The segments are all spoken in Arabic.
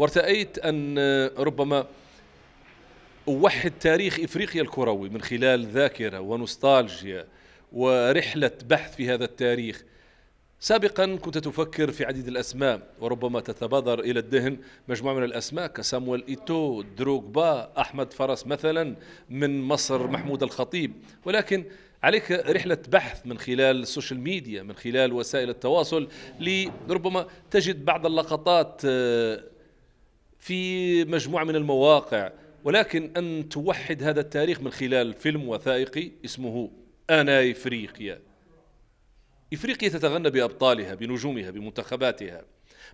وارتأيت أن آه، ربما أوحد تاريخ إفريقيا الكروي من خلال ذاكرة ونوستالجيا ورحلة بحث في هذا التاريخ سابقا كنت تفكر في عديد الأسماء وربما تتبادر إلى الذهن مجموعة من الأسماء كسامويل إيتو دروغبا أحمد فرس مثلا من مصر محمود الخطيب ولكن عليك رحلة بحث من خلال السوشيال ميديا من خلال وسائل التواصل لربما تجد بعض اللقطات آه، في مجموعة من المواقع ولكن أن توحد هذا التاريخ من خلال فيلم وثائقي اسمه أنا إفريقيا إفريقيا تتغنى بأبطالها بنجومها بمنتخباتها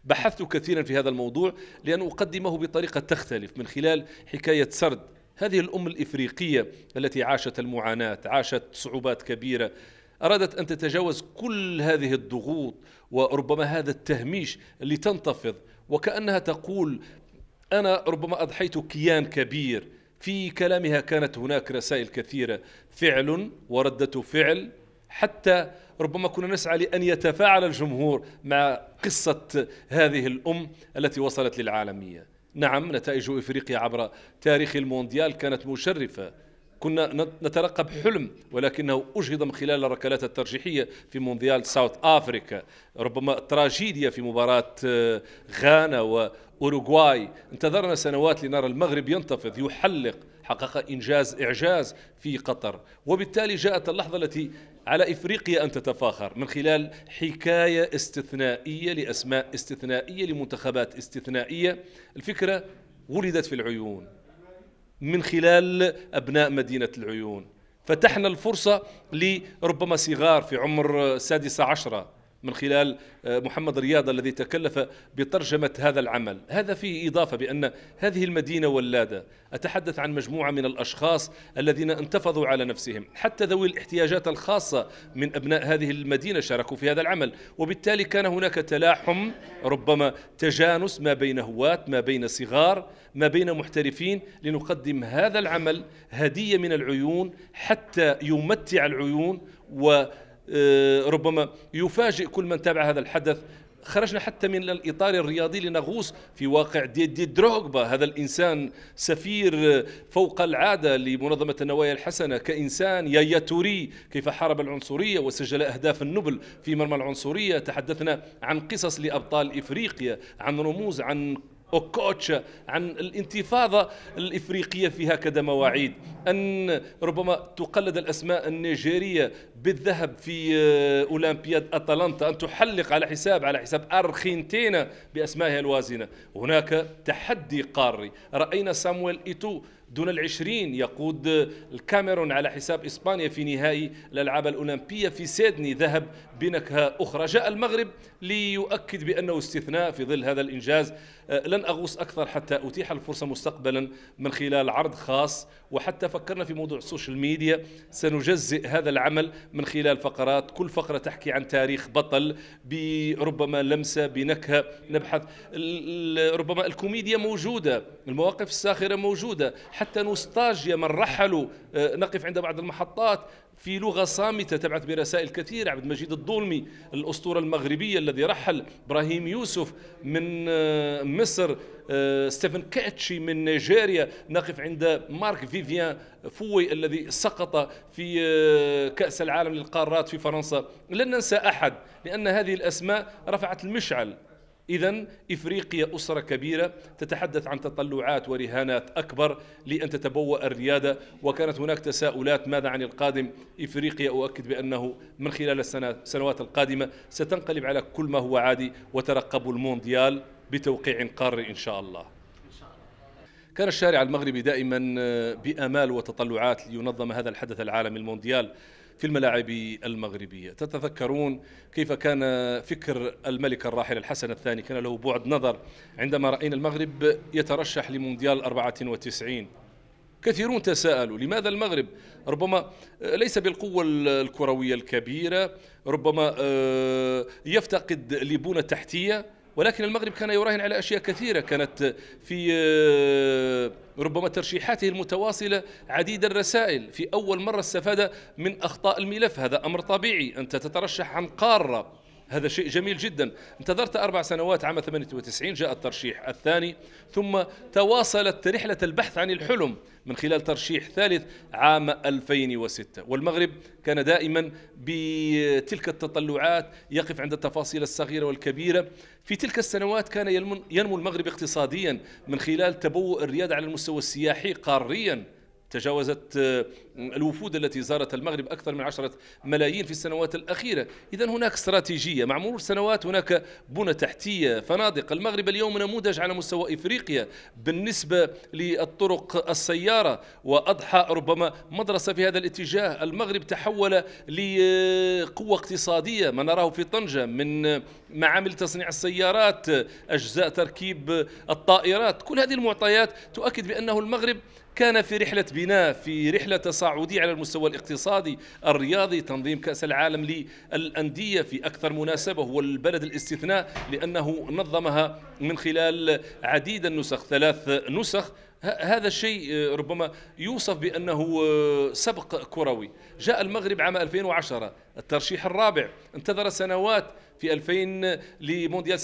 بحثت كثيرا في هذا الموضوع لأن أقدمه بطريقة تختلف من خلال حكاية سرد هذه الأم الإفريقية التي عاشت المعاناة عاشت صعوبات كبيرة أرادت أن تتجاوز كل هذه الضغوط وربما هذا التهميش لتنتفض وكأنها تقول أنا ربما أضحيت كيان كبير في كلامها كانت هناك رسائل كثيرة فعل وردة فعل حتى ربما كنا نسعى لأن يتفاعل الجمهور مع قصة هذه الأم التي وصلت للعالمية نعم نتائج إفريقيا عبر تاريخ المونديال كانت مشرفة كنا نترقب حلم ولكنه أجهض من خلال الركلات الترجيحية في مونديال ساوث أفريكا ربما تراجيديا في مباراة آه، غانا وأوروغواي انتظرنا سنوات لنرى المغرب ينتفض يحلق حقق إنجاز إعجاز في قطر وبالتالي جاءت اللحظة التي على إفريقيا أن تتفاخر من خلال حكاية استثنائية لأسماء استثنائية لمنتخبات استثنائية الفكرة ولدت في العيون من خلال أبناء مدينة العيون فتحنا الفرصة لربما صغار في عمر السادسة عشرة من خلال آه، محمد رياض الذي تكلف بترجمة هذا العمل هذا فيه إضافة بأن هذه المدينة ولادة أتحدث عن مجموعة من الأشخاص الذين انتفضوا على نفسهم حتى ذوي الاحتياجات الخاصة من أبناء هذه المدينة شاركوا في هذا العمل وبالتالي كان هناك تلاحم ربما تجانس ما بين هواة ما بين صغار ما بين محترفين لنقدم هذا العمل هدية من العيون حتى يمتع العيون و آه، ربما يفاجئ كل من تابع هذا الحدث خرجنا حتى من الاطار الرياضي لنغوص في واقع دي, دي دروغبا هذا الانسان سفير فوق العاده لمنظمه النوايا الحسنه كانسان يا يا توري كيف حارب العنصريه وسجل اهداف النبل في مرمى العنصريه تحدثنا عن قصص لابطال افريقيا عن رموز عن اوكوتشا عن الانتفاضه الافريقيه في هكذا مواعيد ان ربما تقلد الاسماء النيجيريه بالذهب في آه، اولمبياد اتلانتا ان تحلق على حساب على حساب أرخينتينا باسمائها الوازنه هناك تحدي قاري راينا سامويل ايتو دون العشرين يقود الكاميرون على حساب إسبانيا في نهائي الألعاب الأولمبية في سيدني ذهب بنكهة أخرى جاء المغرب ليؤكد بأنه استثناء في ظل هذا الإنجاز آه، لن أغوص أكثر حتى أتيح الفرصة مستقبلا من خلال عرض خاص وحتى فكرنا في موضوع السوشيال ميديا سنجزئ هذا العمل من خلال فقرات كل فقرة تحكي عن تاريخ بطل بربما لمسة بنكهة نبحث ربما الكوميديا موجودة المواقف الساخرة موجودة حتى نوستالجيا من رحلوا آه، نقف عند بعض المحطات في لغه صامته تبعث برسائل كثيره عبد المجيد الظلمي الاسطوره المغربيه الذي رحل ابراهيم يوسف من آه، مصر آه، ستيفن كاتشي من نيجيريا نقف عند مارك فيفيان فوي الذي سقط في كاس العالم للقارات في فرنسا لن ننسى احد لان هذه الاسماء رفعت المشعل إذا إفريقيا أسرة كبيرة تتحدث عن تطلعات ورهانات أكبر لأن تتبوأ الريادة وكانت هناك تساؤلات ماذا عن القادم إفريقيا أؤكد بأنه من خلال السنوات القادمة ستنقلب على كل ما هو عادي وترقبوا المونديال بتوقيع قاري إن شاء الله كان الشارع المغربي دائما آه، بامال وتطلعات لينظم هذا الحدث العالمي المونديال في الملاعب المغربية تتذكرون كيف كان فكر الملك الراحل الحسن الثاني كان له بعد نظر عندما رأينا المغرب يترشح لمونديال 94 كثيرون تساءلوا لماذا المغرب ربما آه، ليس بالقوة الكروية الكبيرة ربما آه، يفتقد لبنى تحتية ولكن المغرب كان يراهن على اشياء كثيره كانت في آه، ربما ترشيحاته المتواصلة عديد الرسائل في أول مرة استفاد من أخطاء الملف هذا أمر طبيعي أنت تترشح عن قارة هذا شيء جميل جدا انتظرت أربع سنوات عام 98 جاء الترشيح الثاني ثم تواصلت رحلة البحث عن الحلم من خلال ترشيح ثالث عام 2006 والمغرب كان دائما بتلك التطلعات يقف عند التفاصيل الصغيرة والكبيرة في تلك السنوات كان ينمو المغرب اقتصاديا من خلال تبوء الريادة على المستوى السياحي قاريا تجاوزت الوفود التي زارت المغرب أكثر من عشرة ملايين في السنوات الأخيرة إذا هناك استراتيجية مع مرور السنوات هناك بنى تحتية فنادق المغرب اليوم نموذج على مستوى إفريقيا بالنسبة للطرق السيارة وأضحى ربما مدرسة في هذا الاتجاه المغرب تحول لقوة اقتصادية ما نراه في طنجة من معامل تصنيع السيارات أجزاء تركيب الطائرات كل هذه المعطيات تؤكد بأنه المغرب كان في رحلة بناء في رحلة تصاعد التصاعدي على المستوى الاقتصادي الرياضي تنظيم كأس العالم للأندية في أكثر مناسبة هو البلد الاستثناء لأنه نظمها من خلال عديد النسخ ثلاث نسخ هذا الشيء آه، ربما يوصف بأنه آه، سبق كروي جاء المغرب عام 2010 الترشيح الرابع انتظر سنوات في 2000 لمونديال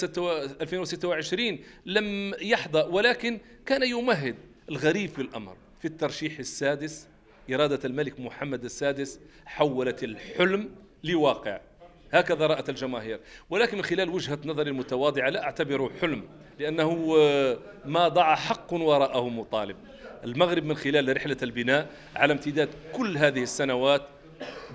2026 لم يحظى ولكن كان يمهد الغريب في الأمر في الترشيح السادس إرادة الملك محمد السادس حولت الحلم لواقع هكذا رأت الجماهير ولكن من خلال وجهة نظري المتواضعة لا أعتبره حلم لأنه آه، ما ضاع حق وراءه مطالب المغرب من خلال رحلة البناء على امتداد كل هذه السنوات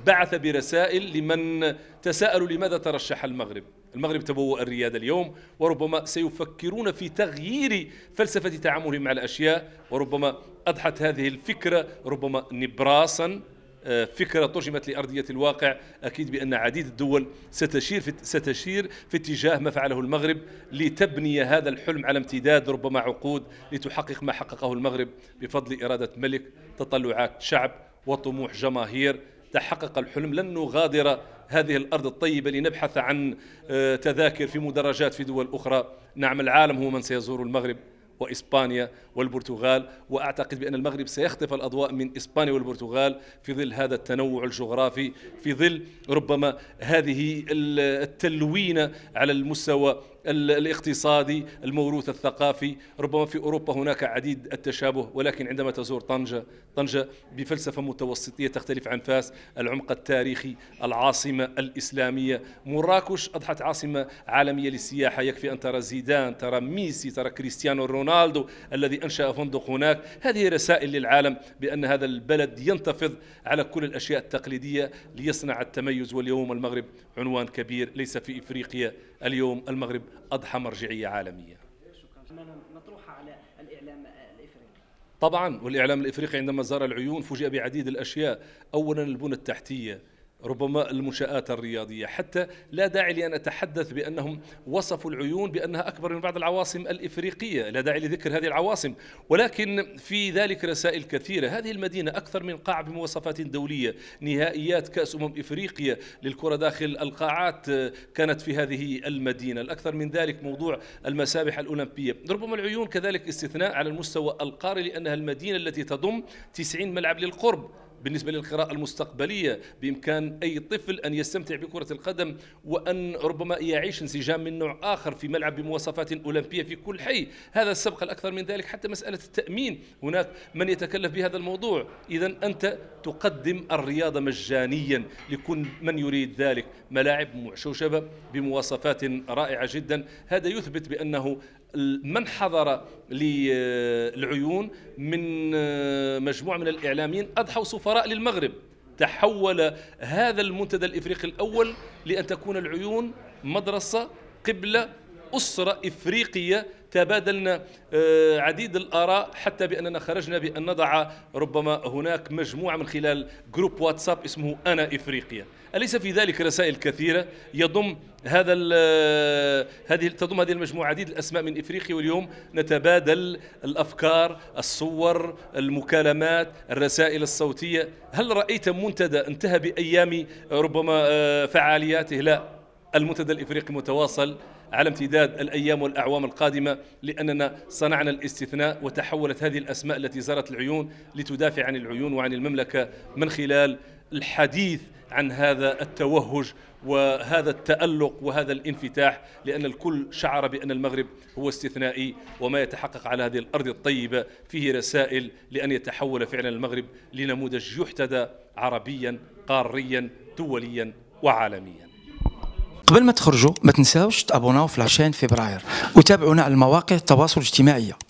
بعث برسائل لمن تساءلوا لماذا ترشح المغرب المغرب تبوأ الريادة اليوم وربما سيفكرون في تغيير فلسفة تعاملهم مع الأشياء وربما أضحت هذه الفكرة ربما نبراسا آه، فكرة ترجمت لأرضية الواقع أكيد بأن عديد الدول ستشير في, ستشير في اتجاه ما فعله المغرب لتبني هذا الحلم على امتداد ربما عقود لتحقق ما حققه المغرب بفضل إرادة ملك تطلعات شعب وطموح جماهير تحقق الحلم لن نغادر هذه الأرض الطيبة لنبحث عن آه، تذاكر في مدرجات في دول أخرى نعم العالم هو من سيزور المغرب وإسبانيا والبرتغال وأعتقد بأن المغرب سيخطف الأضواء من إسبانيا والبرتغال في ظل هذا التنوع الجغرافي في ظل ربما هذه التلوينة على المستوى الاقتصادي الموروث الثقافي ربما في أوروبا هناك عديد التشابه ولكن عندما تزور طنجة طنجة بفلسفة متوسطية تختلف عن فاس العمق التاريخي العاصمة الإسلامية مراكش أضحت عاصمة عالمية للسياحة يكفي أن ترى زيدان ترى ميسي ترى كريستيانو رونالدو الذي أنشأ فندق هناك هذه رسائل للعالم بأن هذا البلد ينتفض على كل الأشياء التقليدية ليصنع التميز واليوم المغرب عنوان كبير ليس في إفريقيا اليوم المغرب أضحى مرجعية عالمية طبعا والإعلام الإفريقي عندما زار العيون فوجئ بعديد الأشياء أولا البنى التحتية ربما المنشآت الرياضية حتى لا داعي لأن أتحدث بأنهم وصفوا العيون بأنها أكبر من بعض العواصم الإفريقية لا داعي لذكر هذه العواصم ولكن في ذلك رسائل كثيرة هذه المدينة أكثر من قاع بمواصفات دولية نهائيات كأس أمم إفريقيا للكرة داخل القاعات آه، كانت في هذه المدينة الأكثر من ذلك موضوع المسابح الأولمبية ربما العيون كذلك استثناء على المستوى القاري لأنها المدينة التي تضم 90 ملعب للقرب بالنسبة للقراءة المستقبلية بإمكان أي طفل أن يستمتع بكرة القدم وأن ربما يعيش انسجام من نوع آخر في ملعب بمواصفات أولمبية في كل حي هذا السبق الأكثر من ذلك حتى مسألة التأمين هناك من يتكلف بهذا الموضوع إذا أنت تقدم الرياضة مجانيا لكل من يريد ذلك ملاعب معشوشبة بمواصفات رائعة جدا هذا يثبت بأنه من حضر للعيون من آه، مجموعة من الإعلاميين أضحوا سفراء للمغرب تحول هذا المنتدى الإفريقي الأول لأن تكون العيون مدرسة قبلة أسرة إفريقية تبادلنا آه، عديد الآراء حتى بأننا خرجنا بأن نضع ربما هناك مجموعة من خلال جروب واتساب اسمه أنا إفريقيا أليس في ذلك رسائل كثيرة يضم هذا آه، هذه تضم هذه المجموعة عديد الأسماء من إفريقيا واليوم نتبادل الأفكار الصور المكالمات الرسائل الصوتية هل رأيت منتدى انتهى بأيام ربما آه، فعالياته لا المنتدى الافريقي متواصل على امتداد الايام والاعوام القادمه لاننا صنعنا الاستثناء وتحولت هذه الاسماء التي زارت العيون لتدافع عن العيون وعن المملكه من خلال الحديث عن هذا التوهج وهذا التألق وهذا الانفتاح لأن الكل شعر بأن المغرب هو استثنائي وما يتحقق على هذه الأرض الطيبة فيه رسائل لأن يتحول فعلا المغرب لنموذج يحتذى عربيا قاريا دوليا وعالميا قبل ما تخرجوا ما تنساوش تابوناو في لاشين فبراير وتابعونا على المواقع التواصل الاجتماعي